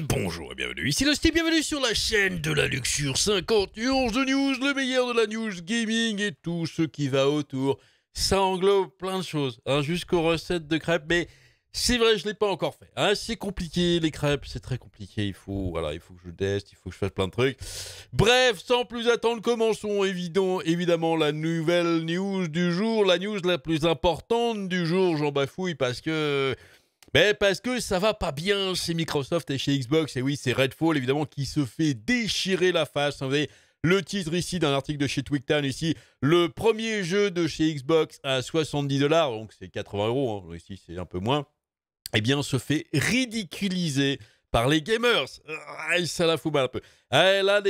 bonjour et bienvenue, ici style bienvenue sur la chaîne de la Luxure 51 de News, le meilleur de la news gaming et tout ce qui va autour. Ça englobe plein de choses, hein, jusqu'aux recettes de crêpes, mais c'est vrai, je ne l'ai pas encore fait. Hein, c'est compliqué, les crêpes, c'est très compliqué, il faut, voilà, il faut que je teste, il faut que je fasse plein de trucs. Bref, sans plus attendre, commençons évidemment la nouvelle news du jour, la news la plus importante du jour, j'en bafouille parce que... Mais ben, parce que ça va pas bien chez Microsoft et chez Xbox. Et oui, c'est Redfall, évidemment, qui se fait déchirer la face. Vous avez le titre ici d'un article de chez Town ici, le premier jeu de chez Xbox à 70 dollars, donc c'est 80 euros, hein. ici c'est un peu moins, et eh bien se fait ridiculiser par les gamers. Ah, ça la fout mal un peu. Eh, là,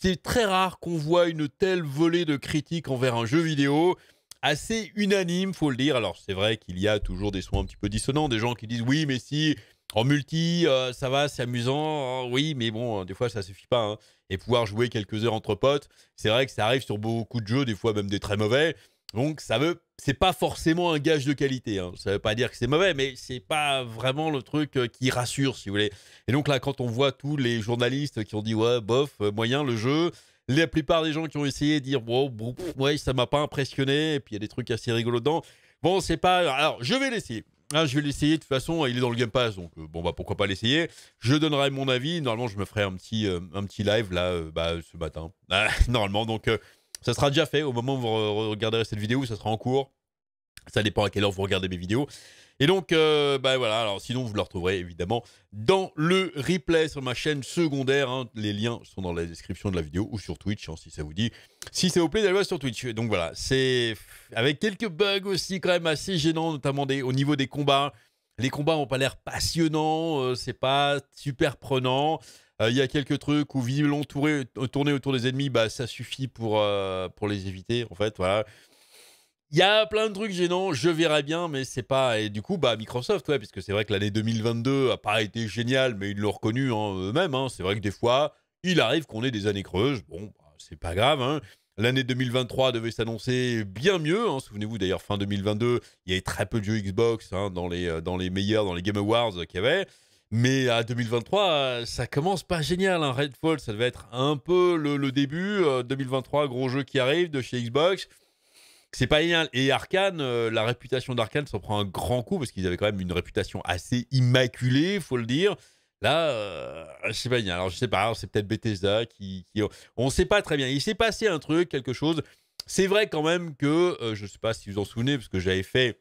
c'est très rare qu'on voit une telle volée de critiques envers un jeu vidéo assez unanime, faut le dire. Alors c'est vrai qu'il y a toujours des soins un petit peu dissonants, des gens qui disent oui mais si en multi euh, ça va, c'est amusant, hein. oui mais bon hein, des fois ça suffit pas. Hein. Et pouvoir jouer quelques heures entre potes, c'est vrai que ça arrive sur beaucoup de jeux, des fois même des très mauvais. Donc ça veut, c'est pas forcément un gage de qualité. Ça Ça veut pas dire que c'est mauvais, mais c'est pas vraiment le truc euh, qui rassure, si vous voulez. Et donc là, quand on voit tous les journalistes qui ont dit ouais bof euh, moyen le jeu, la plupart des gens qui ont essayé de dire bon, ouais, ça m'a pas impressionné, et puis il y a des trucs assez rigolos dedans. Bon, c'est pas. Alors, je vais l'essayer. Ah, je vais l'essayer de toute façon, il est dans le Game Pass, donc euh, bon bah pourquoi pas l'essayer. Je donnerai mon avis. Normalement, je me ferai un petit, euh, un petit live là, euh, bah, ce matin. Ah, normalement, donc ça sera déjà fait au moment où vous regarderez cette vidéo, ça sera en cours. Ça dépend à quelle heure vous regardez mes vidéos. Et donc, bah voilà, alors sinon vous le retrouverez évidemment dans le replay sur ma chaîne secondaire. Hein. Les liens sont dans la description de la vidéo ou sur Twitch, hein, si ça vous dit. Si ça vous plaît, d'aller voir sur Twitch. Donc voilà, c'est avec quelques bugs aussi quand même assez gênants, notamment au niveau des combats. Les combats n'ont pas l'air passionnants, euh, c'est pas super prenant. Euh, il y a quelques trucs où visiblement, tourner autour des ennemis, bah, ça suffit pour, pour les éviter, en fait. Voilà. Il y a plein de trucs gênants, je verrai bien, mais c'est pas. Et du coup, bah, Microsoft, ouais, puisque c'est vrai que l'année 2022 a pas été géniale, mais ils l'ont reconnu eux-mêmes. Hein. C'est vrai que des fois, il arrive qu'on ait des années creuses. Bon, bah, c'est pas grave. Hein. L'année 2023 devait s'annoncer bien mieux. Hein. Souvenez-vous d'ailleurs, fin 2022, il y avait très peu de jeux Xbox dans, les, euh, dans les meilleurs, dans les Game Awards qu'il y avait. Mais à 2023, ça commence pas génial. Redfall, ça devait être un peu le début. 2023, euh, gros jeu qui arrive de chez Xbox. C'est pas rien. Et Arkane, euh, la réputation d'Arkane s'en prend un grand coup parce qu'ils avaient quand même une réputation assez immaculée, faut le dire. Là, c'est euh, pas bien. Alors, je sais pas, c'est peut-être Bethesda qui, qui, On sait pas très bien. Il s'est passé un truc, quelque chose. C'est vrai quand même que, je euh, je sais pas si vous en souvenez, parce que j'avais fait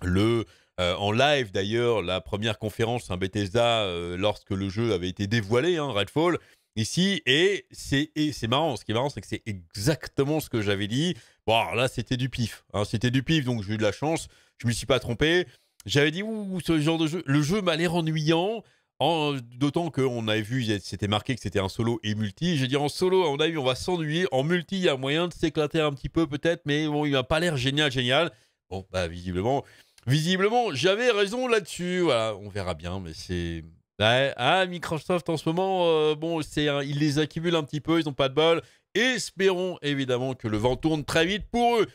le. en live d'ailleurs, la première conférence hein, Bethesda lorsque le jeu avait été dévoilé, hein, Redfall, ici. Et c'est marrant. Ce qui est marrant, c'est que c'est exactement ce que j'avais dit. Bon, là, c'était du pif. Hein. c'était du pif, donc j'ai eu de la chance. Je ne me suis pas trompé. J'avais dit, ouh, ce genre de jeu. Le jeu m'a l'air ennuyant. En, d'autant qu'on avait vu, c'était marqué que c'était un solo et multi. J'ai dit en solo, on a vu, on va s'ennuyer. En multi, il y a moyen de s'éclater un petit peu peut-être, mais bon, il n'a pas l'air génial, génial. Bon, bah visiblement, visiblement, j'avais raison là-dessus. on verra bien, mais c'est... ah, Microsoft en ce moment, euh, bon, c'est, ils les accumulent un petit peu, ils n'ont pas de bol. Espérons évidemment que le vent tourne très vite pour eux.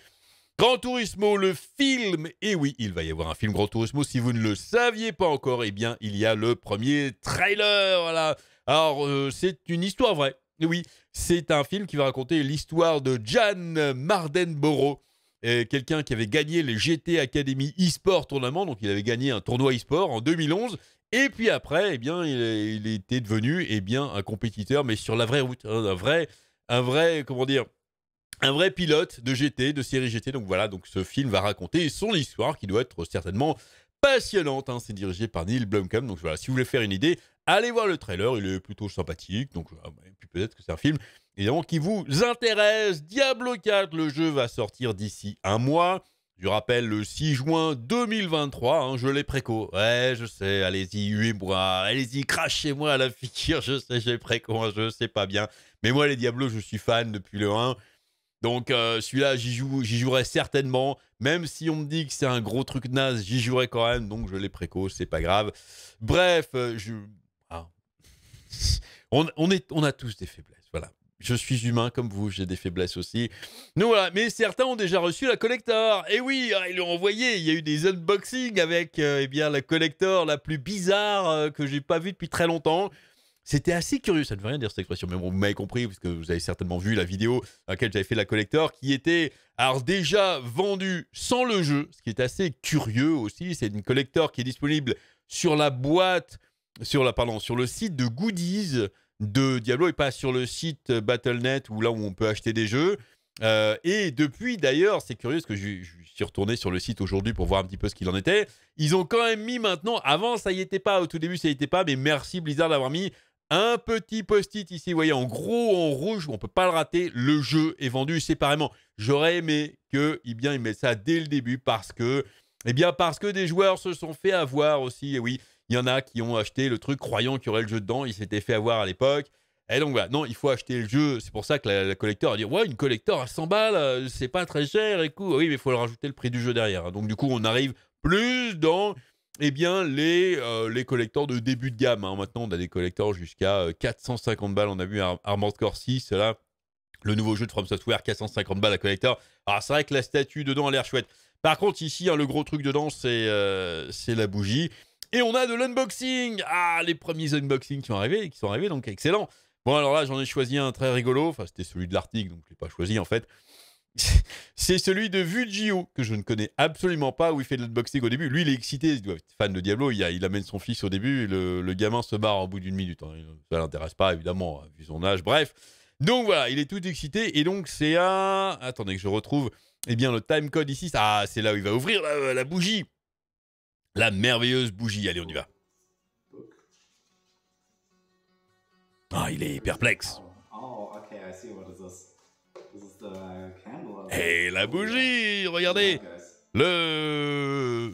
Grand Turismo, le film. Et oui, il va y avoir un film Grand Turismo. Si vous ne le saviez pas encore, eh bien, il y a le premier trailer. Voilà. Alors, euh, c'est une histoire vraie. Oui, c'est un film qui va raconter l'histoire de Jan Mardenborough, euh, quelqu'un qui avait gagné les GT Academy e-sport tournament. Donc, il avait gagné un tournoi e en 2011. Et puis après, eh bien, il, était devenu eh bien, un compétiteur, mais sur la vraie route, hein, un vrai un vrai, comment dire, un vrai pilote de GT, de série GT. Donc voilà, donc ce film va raconter son histoire qui doit être certainement passionnante. Hein. C'est dirigé par Neil Blomkamp. Donc voilà, si vous voulez faire une idée, allez voir le trailer. Il est plutôt sympathique. Donc ah puis peut-être que c'est un film évidemment qui vous intéresse. Diablo 4, le jeu va sortir d'ici un mois. Je rappelle le 6 juin 2023, hein, je l'ai préco. Ouais, je sais, allez-y, huez-moi, allez-y, crachez-moi à la figure, je sais, j'ai préco, je hein, je sais pas bien. Mais moi, les Diablos, je suis fan depuis le 1. Donc euh, celui-là, j'y joue, jouerai certainement. Même si on me dit que c'est un gros truc naze, j'y jouerai quand même. Donc je l'ai préco, c'est pas grave. Bref, euh, je... Ah. on, est, on a tous des faiblesses je suis humain comme vous, j'ai des faiblesses aussi. Nous voilà, mais certains ont déjà reçu la collector. Et oui, ah, ils l'ont envoyé. Il y a eu des unboxings avec euh, eh bien la collector la plus bizarre euh, que j'ai pas vue depuis très longtemps. C'était assez curieux, ça ne veut rien dire cette expression, mais vous m'avez compris, parce que vous avez certainement vu la vidéo à laquelle j'avais fait la collector, qui était alors déjà vendue sans le jeu, ce qui est assez curieux aussi. C'est une collector qui est disponible sur la boîte, sur la sur le site de Goodies de Diablo et pas sur le site euh, Battle.net ou là où on peut acheter des jeux. Euh, et depuis, d'ailleurs, c'est curieux parce que je, suis retourné sur le site aujourd'hui pour voir un petit peu ce qu'il en était. Ils ont quand même mis maintenant, avant ça y était pas, au tout début ça y était pas, mais merci Blizzard d'avoir mis un petit post-it ici, vous voyez, en gros, en rouge, on peut pas le rater, le jeu est vendu séparément. J'aurais aimé que, eh bien, mettent ça dès le début parce que, eh bien, parce que des joueurs se sont fait avoir aussi, et oui. Il y en a qui ont acheté le truc croyant qu'il y aurait le jeu dedans. Il s'était fait avoir à l'époque. Et donc voilà, non, il faut acheter le jeu. C'est pour ça que la, collecteur collector a dit Ouais, une collector à 100 balles, euh, c'est pas très cher. Et ah oui, mais il faut leur rajouter le prix du jeu derrière. Hein. Donc du coup, on arrive plus dans eh bien, les, euh, les collecteurs de début de gamme. Hein. Maintenant, on a des collecteurs jusqu'à 450 euh, balles. On a vu un Armored Core 6, là, le nouveau jeu de From Software, 450 balles à collecteur. Alors, c'est vrai que la statue dedans a l'air chouette. Par contre, ici, hein, le gros truc dedans, c'est la bougie. Et on a de l'unboxing Ah, les premiers unboxings qui sont arrivés, qui sont arrivés, donc excellent Bon, alors là, j'en ai choisi un très rigolo. Enfin, c'était celui de l'article, donc je ne l'ai pas choisi, en fait. C'est celui de Vujiu, que je ne connais absolument pas, où il fait de l'unboxing au début. Lui, il est excité, il doit être fan de Diablo. Il, amène son fils au début, le, gamin se barre au bout d'une minute. Hein. Ça ne l'intéresse pas, évidemment, hein, vu son âge. Bref. Donc voilà, il est tout excité. Et donc, c'est un. Attendez que je retrouve. Eh bien, le timecode ici, ah, c'est là où il va ouvrir la bougie. La merveilleuse bougie. Allez, on y va. Ah, il est perplexe. Et la bougie, regardez. Le...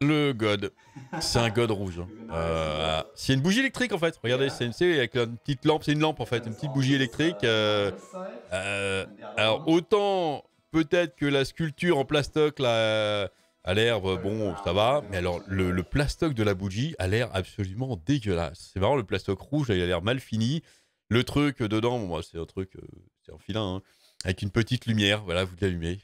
Le god. C'est un god rouge. Hein. Euh, c'est une bougie électrique en fait. Regardez, c'est une, avec une petite lampe. C'est une lampe en fait. Une petite bougie électrique. Euh, euh, alors autant peut-être que la sculpture en plastoc, là, euh, a l'air, euh, bon, ça va. Mais alors, le, plastoc de la bougie a l'air absolument dégueulasse. C'est marrant, le plastoc rouge, il a l'air mal fini. Le truc dedans, c'est un truc, euh, c'est un filin, hein, avec une petite lumière. Voilà, vous l'allumez.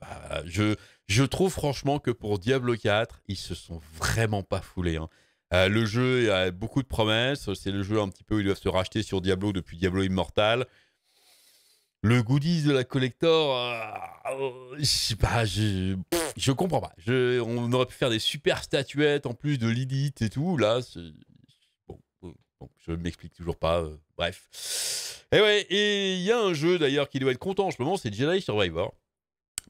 Bah, je, je trouve franchement que pour Diablo 4, ils se sont vraiment pas foulés. Hein. le jeu a beaucoup de promesses. C'est le jeu un petit peu où ils doivent se racheter sur Diablo depuis Diablo Immortal le goodies de la collector, euh, je sais pas, je, comprends pas. on aurait pu faire des super statuettes en plus de Lilith et tout. Là, euh, bon, je m'explique toujours pas. Euh, bref. Et eh ouais, et il y a un jeu d'ailleurs qui doit être content en ce moment, c'est Jedi Survivor.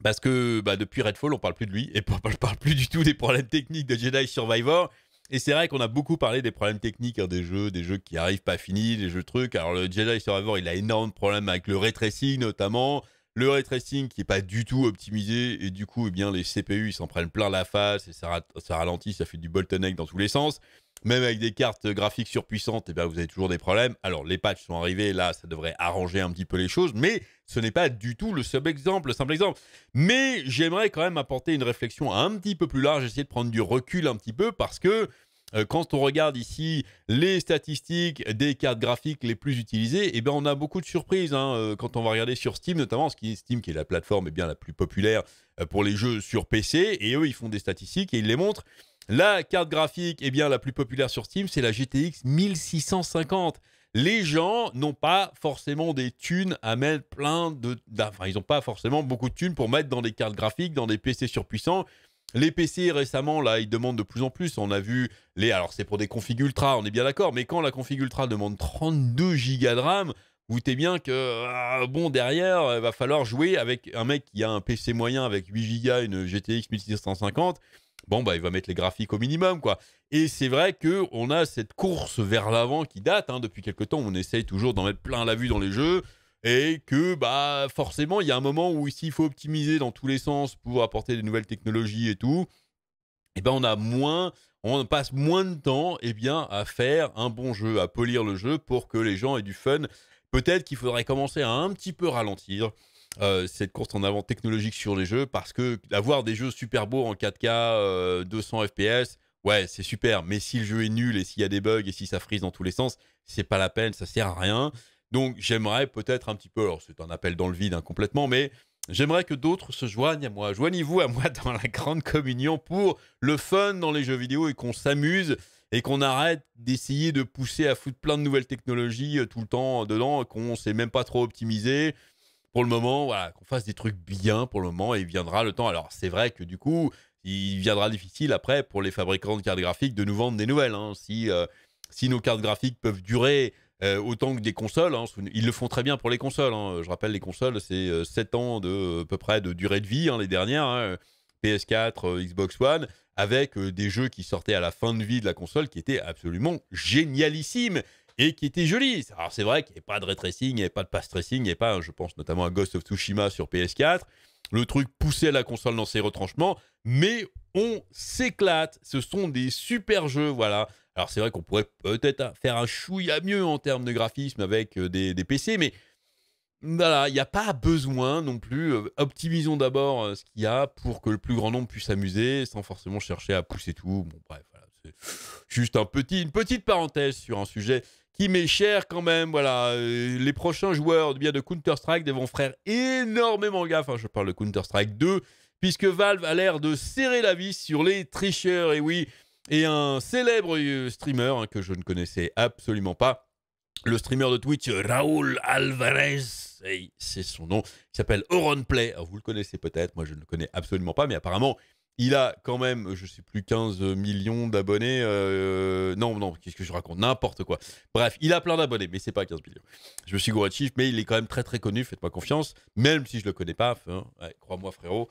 Parce que bah, depuis Redfall, on parle plus de lui et on parle plus du tout des problèmes techniques de Jedi Survivor. Et c'est vrai qu'on a beaucoup parlé des problèmes techniques hein, des jeux, des jeux qui arrivent pas finis, des jeux trucs. Alors le Jedi Survivor, il a énormément de problèmes avec le ray notamment, le ray tracing qui est pas du tout optimisé et du coup, eh bien les CPU ils s'en prennent plein la face et ça, ralentit, ça fait du bottleneck dans tous les sens même avec des cartes graphiques surpuissantes, et eh bien, vous avez toujours des problèmes. Alors, les patchs sont arrivés, là, ça devrait arranger un petit peu les choses, mais ce n'est pas du tout le simple exemple, simple exemple. Mais j'aimerais quand même apporter une réflexion un petit peu plus large, essayer de prendre du recul un petit peu, parce que euh, quand on regarde ici les statistiques des cartes graphiques les plus utilisées, et eh ben on a beaucoup de surprises hein, euh, quand on va regarder sur Steam, notamment ce qui est Steam, qui est la plateforme eh bien, la plus populaire euh, pour les jeux sur PC, et eux, ils font des statistiques et ils les montrent. La carte graphique, eh bien, la plus populaire sur Steam, c'est la GTX 1650 les gens n'ont pas forcément des thunes à mettre plein de... Enfin, ils n'ont pas forcément beaucoup de thunes pour mettre dans des cartes graphiques, dans des PC surpuissants. Les PC récemment, là, ils demandent de plus en plus. On a vu les... Alors, c'est pour des config ultra, on est bien d'accord, mais quand la config ultra demande 32 Go de RAM, vous doutez bien que, ah, bon, derrière, il euh, va falloir jouer avec un mec qui a un PC moyen avec 8 et une GTX 1650 bon, bah, il va mettre les graphiques au minimum, quoi. Et c'est vrai que on a cette course vers l'avant qui date hein, depuis quelque temps. On essaye toujours d'en mettre plein la vue dans les jeux et que, bah, forcément, il y a un moment où s'il faut optimiser dans tous les sens pour apporter des nouvelles technologies et tout, et eh ben, on a moins, on passe moins de temps, et eh bien, à faire un bon jeu, à polir le jeu pour que les gens aient du fun. Peut-être qu'il faudrait commencer à un petit peu ralentir. Euh, cette course en avant technologique sur les jeux parce que avoir des jeux super beaux en 4K, 200 FPS, ouais, c'est super. Mais si le jeu est nul et s'il y a des bugs et si ça frise dans tous les sens, c'est pas la peine, ça sert à rien. Donc j'aimerais peut-être un petit peu, alors c'est un appel dans le vide hein, complètement, mais J'aimerais que d'autres se joignent à moi. Joignez-vous à moi dans la grande communion pour le fun dans les jeux vidéo et qu'on s'amuse et qu'on arrête d'essayer de pousser à foutre plein de nouvelles technologies euh, tout le temps dedans qu'on ne sait même pas trop optimiser pour le moment, voilà, qu'on fasse des trucs bien pour le moment et viendra le temps. Alors, c'est vrai que du coup, il viendra difficile après pour les fabricants de cartes graphiques de nous vendre des nouvelles. Hein. Euh, si, nos cartes graphiques peuvent durer euh, autant que des consoles, hein, ils le font très bien pour les consoles. Hein. Je rappelle, les consoles, c'est 7 euh, ans de, à peu près de durée de vie, les dernières, PS4, Xbox One, avec des jeux qui sortaient à la fin de vie de la console qui étaient absolument génialissimes et qui était joli. Alors c'est vrai qu'il n'y avait pas de retracing, il n'y avait pas de pass tracing, il n'y avait pas, hein, je pense notamment à Ghost of Tsushima sur PS4. Le truc poussait la console dans ses retranchements, mais on s'éclate. Ce sont des super jeux, voilà. Alors c'est vrai qu'on pourrait peut-être faire un chouïa mieux en termes de graphisme avec euh, des, PC, mais voilà, il n'y a pas besoin non plus. Euh, optimisons d'abord euh, ce qu'il y a pour que le plus grand nombre puisse s'amuser sans forcément chercher à pousser tout. Bon, bref, C'est juste un petit, une petite parenthèse sur un sujet qui m'est cher quand même. Voilà, euh, les prochains joueurs eh bien de Counter-Strike devront faire énormément gaffe. Enfin, je parle de Counter-Strike 2, puisque Valve a l'air de serrer la vis sur les tricheurs. Et oui, et un célèbre euh, streamer hein, que je ne connaissais absolument pas, le streamer de Twitch Raoul Alvarez. C'est son nom, il s'appelle Play Vous le connaissez peut-être, moi je ne le connais absolument pas, mais apparemment il a quand même, je sais plus, 15 millions d'abonnés. Euh, non, non, qu'est-ce que je raconte N'importe quoi. Bref, il a plein d'abonnés, mais c'est pas 15 millions. Je me suis gouré de chiffres, mais il est quand même très très connu, faites-moi confiance. Même si je le connais pas, hein. crois-moi frérot.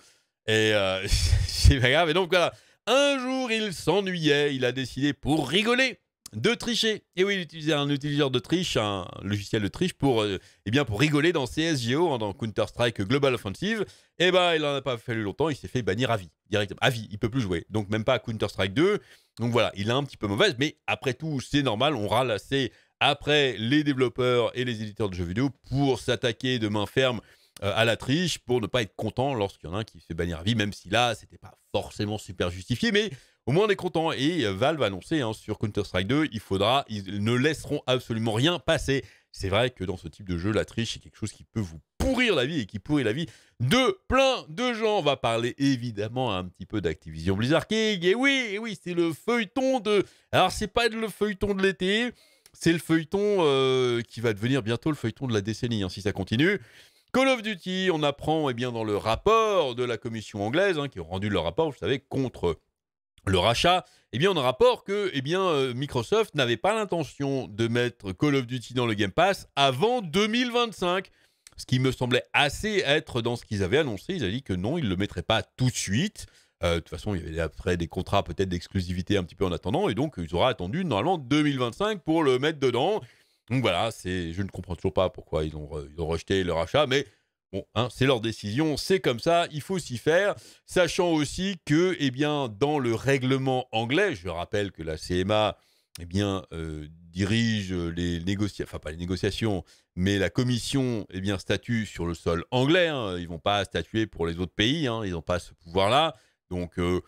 Et euh, c'est pas grave. Et donc voilà, un jour il s'ennuyait, il a décidé pour rigoler de tricher. Et oui, il utilisait un utilisateur de triche, un logiciel de triche pour, euh, eh bien, pour rigoler dans CSGO, hein, dans Counter-Strike Global Offensive. Et eh bien, il n'en a pas fallu longtemps, il s'est fait bannir à vie, directement. À vie, il peut plus jouer. Donc, même pas à Counter-Strike 2. Donc voilà, il a un petit peu mauvaise, mais après tout, c'est normal, on râle assez après les développeurs et les éditeurs de jeux vidéo pour s'attaquer de main ferme euh, à la triche, pour ne pas être content lorsqu'il y en a un qui se fait bannir à vie, même si là, c'était pas forcément super justifié, mais au moins, on est content. Et euh, Valve a annoncé hein, sur Counter-Strike 2, il faudra, ils ne laisseront absolument rien passer. C'est vrai que dans ce type de jeu, la triche est quelque chose qui peut vous pourrir la vie et qui pourrit la vie de plein de gens. On va parler évidemment un petit peu d'Activision Blizzard King. Et oui, oui, c'est le feuilleton de. Alors, c'est pas le feuilleton de l'été, c'est le feuilleton euh, qui va devenir bientôt le feuilleton de la décennie, hein, si ça continue. Call of Duty, on apprend eh bien, dans le rapport de la commission anglaise, hein, qui ont rendu leur rapport, vous savez, contre le rachat, eh bien, on a rapport que eh bien, euh, Microsoft n'avait pas l'intention de mettre Call of Duty dans le Game Pass avant 2025 ce qui me semblait assez être dans ce qu'ils avaient annoncé. Ils avaient dit que non, ils ne le mettraient pas tout de suite. Euh, de toute façon, il y avait après des contrats peut-être d'exclusivité un petit peu en attendant, et donc ils auraient attendu normalement 2025 pour le mettre dedans. Donc voilà, c'est, je ne comprends toujours pas pourquoi ils ont, ils ont rejeté le rachat, mais Bon, hein, c'est leur décision, c'est comme ça, il faut s'y faire, sachant aussi que, eh bien, dans le règlement anglais, je rappelle que la CMA, eh bien, euh, dirige les négociations, enfin pas les négociations, mais la commission, eh bien, statue sur le sol anglais. Hein. Ils vont pas statuer pour les autres pays, hein, ils n'ont pas ce pouvoir-là. Donc, euh,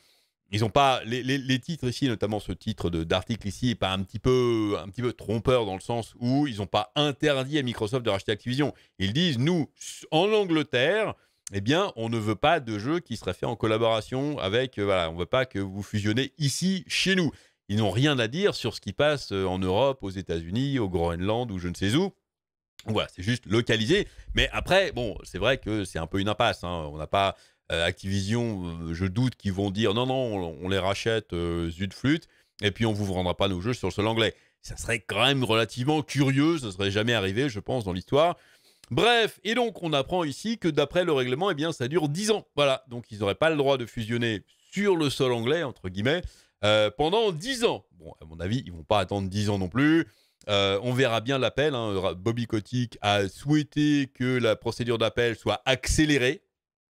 ils ont pas les, titres ici, notamment ce titre d'article ici, est pas un petit peu un petit peu trompeur dans le sens où ils n'ont pas interdit à Microsoft de racheter Activision. Ils disent nous en Angleterre, eh bien on ne veut pas de jeu qui serait fait en collaboration avec euh, voilà, on veut pas que vous fusionnez ici chez nous. Ils n'ont rien à dire sur ce qui passe euh, en Europe, aux États-Unis, au Groenland ou je ne sais où. Voilà, c'est juste localisé. Mais après, bon, c'est vrai que c'est un peu une impasse. Hein. On n'a pas euh, Activision, euh, je doute qu'ils vont dire non, non, on les rachète euh, zut flûte, et puis on vous vendra pas nos jeux sur le sol anglais. Ça serait quand même relativement curieux, ça serait jamais arrivé, je pense, dans l'histoire. Bref, et donc on apprend ici que d'après le règlement, eh bien, ça dure 10 ans. Voilà, donc ils n'auraient pas le droit de fusionner sur le sol anglais, entre guillemets, pendant 10 ans. Bon, à mon avis, ils vont pas attendre 10 ans non plus. on verra bien l'appel. Hein. Bobby Kotick a souhaité que la procédure d'appel soit accélérée.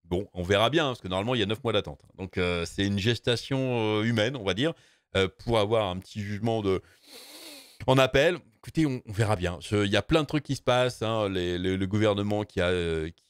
Bon, on verra bien, hein, parce que normalement, il y a 9 mois d'attente. Hein. Donc, euh, c'est une gestation euh, humaine, on va dire, euh, pour avoir un petit jugement de... en appel. Écoutez, on, verra bien. Il y a plein de trucs qui se passent. Hein. le gouvernement qui a,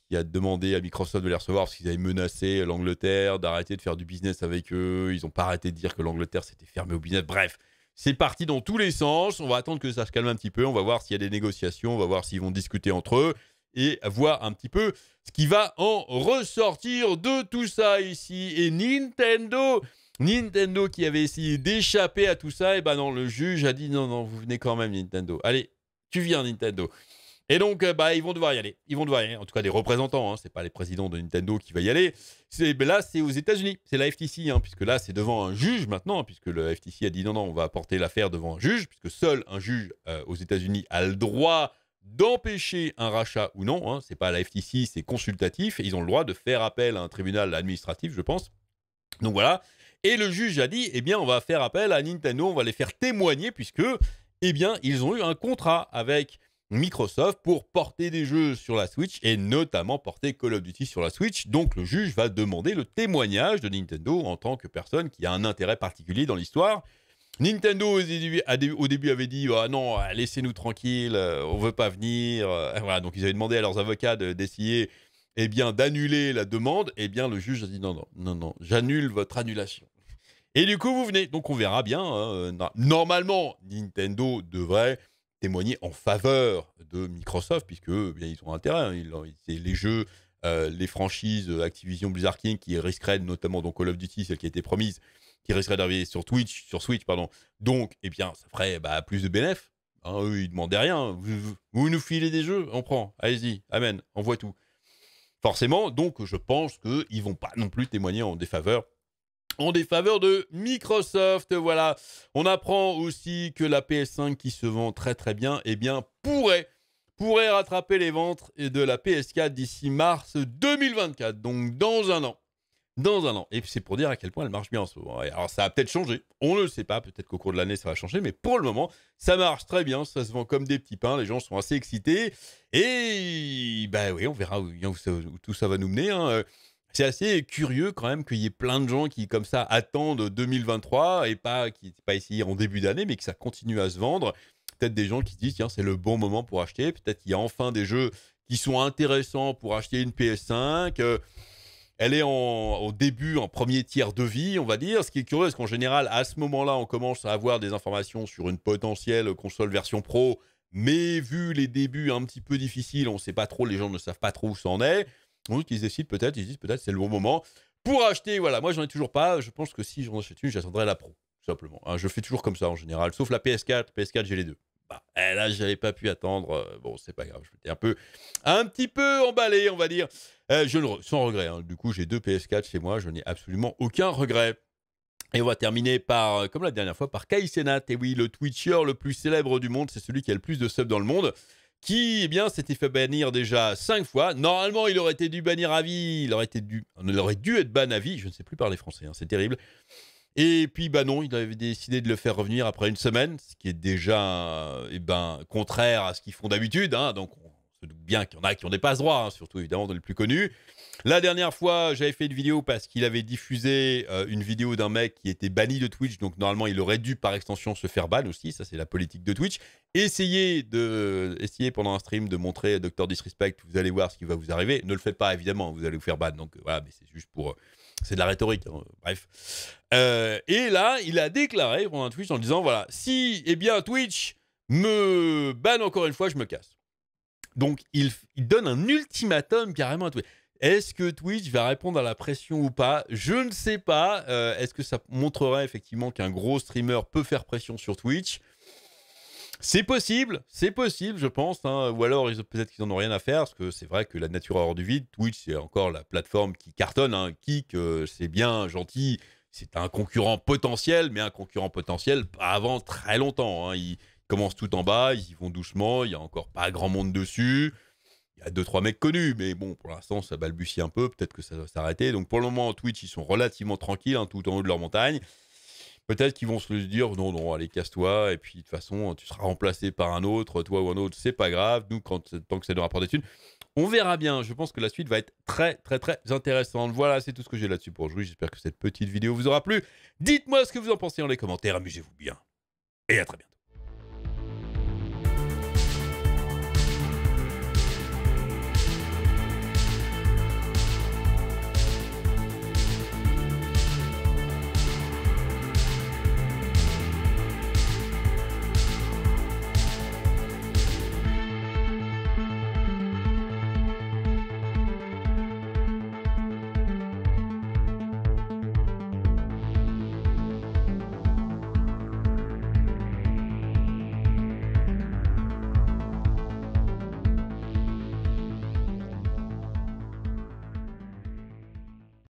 qui a demandé à Microsoft de les recevoir parce qu'ils avaient menacé l'Angleterre d'arrêter de faire du business avec eux. Ils n'ont pas arrêté de dire que l'Angleterre s'était fermée au business. Bref, c'est parti dans tous les sens. On va attendre que ça se calme un petit peu. On va voir s'il y a des négociations. On va voir s'ils vont discuter entre eux et voir un petit peu ce qui va en ressortir de tout ça ici. Et Nintendo, Nintendo qui avait essayé d'échapper à tout ça, et eh ben non, le juge a dit non, non, vous venez quand même Nintendo. Allez, tu viens Nintendo. Et donc, euh, bah, ils vont devoir y aller. Ils vont devoir y aller. En tout cas, des représentants. Hein. Ce n'est pas les présidents de Nintendo qui va y aller. C'est, ben là, c'est aux États-Unis. C'est la FTC. Hein, puisque là, c'est devant un juge maintenant. Hein, puisque le FTC a dit non, non, on va porter l'affaire devant un juge. Puisque seul un juge euh, aux États-Unis a le droit d'empêcher un rachat ou non. Hein, c'est pas la FTC, c'est consultatif. ils ont le droit de faire appel à un tribunal administratif, je pense. Donc voilà. Et le juge a dit, eh bien, on va faire appel à Nintendo, on va les faire témoigner puisque, eh bien, ils ont eu un contrat avec Microsoft pour porter des jeux sur la Switch et notamment porter Call of Duty sur la Switch. Donc le juge va demander le témoignage de Nintendo en tant que personne qui a un intérêt particulier dans l'histoire. Nintendo au début, avait dit ah non euh, laissez-nous tranquille euh, on veut pas venir euh, voilà donc ils avaient demandé à leurs avocats d'essayer de, eh bien d'annuler la demande et eh bien le juge a dit non non non j'annule votre annulation et du coup vous venez donc on verra bien hein, normalement Nintendo devrait témoigner en faveur de Microsoft puisque eh bien, ils ont intérêt hein. les jeux les franchises Activision Blizzard King qui risqueraient notamment donc Call of Duty celle qui a été promise qui risqueraient d'arriver sur Twitch, sur Switch, pardon. Donc, et eh bien, ça ferait bah, plus de bénéfices. Hein, eux, ils demandaient rien. Vous, nous filez des jeux, on prend. Allez-y, amen, on voit tout. Forcément, donc, je pense qu'ils vont pas non plus témoigner en défaveur en défaveur de Microsoft. Voilà. On apprend aussi que la PS5 qui se vend très très bien, et eh bien pourrait pourrait rattraper les ventes de la PS4 d'ici mars 2024, donc dans un an dans un an. Et c'est pour dire à quel point elle marche bien en ce moment. Alors ça a peut-être changé, on ne le sait pas, peut-être qu'au cours de l'année ça va changer, mais pour le moment ça marche très bien, ça se vend comme des petits pains, les gens sont assez excités, et bah oui, on verra où, tout ça va nous mener. Hein. Euh, c'est assez curieux quand même qu'il y ait plein de gens qui comme ça attendent 2023 et pas qui pas essayé en début d'année, mais que ça continue à se vendre. Peut-être des gens qui se disent tiens c'est le bon moment pour acheter, peut-être qu'il y a enfin des jeux qui sont intéressants pour acheter une PS5. Elle est en, début, en premier tiers de vie, on va dire. Ce qui est curieux, c'est qu'en général, à ce moment-là, on commence à avoir des informations sur une potentielle console version pro. Mais vu les débuts un petit peu difficiles, on ne sait pas trop, les gens ne savent pas trop où ça en est. Donc ils décident peut-être, ils disent peut-être c'est le bon moment pour acheter. Voilà, moi j'en ai toujours pas. Je pense que si j'en achète une, j'attendrai la pro, simplement. Hein. je fais toujours comme ça en général, sauf la PS4. PS4, j'ai les deux. Là, eh, là, j'avais pas pu attendre. Euh, bon, c'est pas grave, je m'étais un peu, un petit peu emballé, on va dire. Eh, je sans regret. Hein. Du coup, j'ai deux PS4 chez moi. Je n'ai absolument aucun regret. Et on va terminer par, euh, comme la dernière fois, par Kai Senat. Et oui, le Twitcher le plus célèbre du monde, c'est celui qui a le plus de subs dans le monde, qui, eh bien, s'était fait bannir déjà cinq fois. Normalement, il aurait été dû bannir à vie. Il aurait été dû, on aurait dû être ban à vie. Je ne sais plus parler français, hein, c'est terrible. Et puis, bah non, il avait décidé de le faire revenir après une semaine, ce qui est déjà euh, eh ben, contraire à ce qu'ils font d'habitude. Hein. donc, on se doute bien qu'il y en a qui ont des passe droit hein, surtout évidemment dans les plus connus. La dernière fois, j'avais fait une vidéo parce qu'il avait diffusé euh, une vidéo d'un mec qui était banni de Twitch, donc normalement il aurait dû par extension se faire ban aussi, ça c'est la politique de Twitch. Essayez, de, essayez pendant un stream de montrer Dr Disrespect, vous allez voir ce qui va vous arriver. Ne le faites pas évidemment, vous allez vous faire ban, donc voilà, mais c'est juste pour... Euh, c'est de la rhétorique, hein, bref. Euh, et là, il a déclaré pour un Twitch en disant voilà, si eh bien Twitch me banne encore une fois, je me casse. Donc il, donne un ultimatum carrément à Twitch. Est-ce que Twitch va répondre à la pression ou pas Je ne sais pas. Euh, est-ce que ça montrerait effectivement qu'un gros streamer peut faire pression sur Twitch c'est possible, c'est possible, je pense. Hein. Ou alors, peut-être qu'ils n'en ont rien à faire, parce que c'est vrai que la nature hors du vide, Twitch, c'est encore la plateforme qui cartonne. Hein. Kik, euh, c'est bien, gentil, c'est un concurrent potentiel, mais un concurrent potentiel avant très longtemps. Hein. Ils commencent tout en bas, ils y vont doucement, il n'y a encore pas grand monde dessus. Il y a deux, trois mecs connus, mais bon, pour l'instant, ça balbutie un peu, peut-être que ça va s'arrêter. Donc, pour le moment, Twitch, ils sont relativement tranquilles, hein, tout en haut de leur montagne. Peut-être qu'ils vont se dire, non, non, allez, casse-toi, et puis de toute façon, tu seras remplacé par un autre, toi ou un autre, c'est pas grave, nous, quand, tant que ça nous rapporte des On verra bien, je pense que la suite va être très, très, très intéressante. Voilà, c'est tout ce que j'ai là-dessus pour aujourd'hui. J'espère que cette petite vidéo vous aura plu. Dites-moi ce que vous en pensez dans les commentaires, amusez-vous bien, et à très bientôt.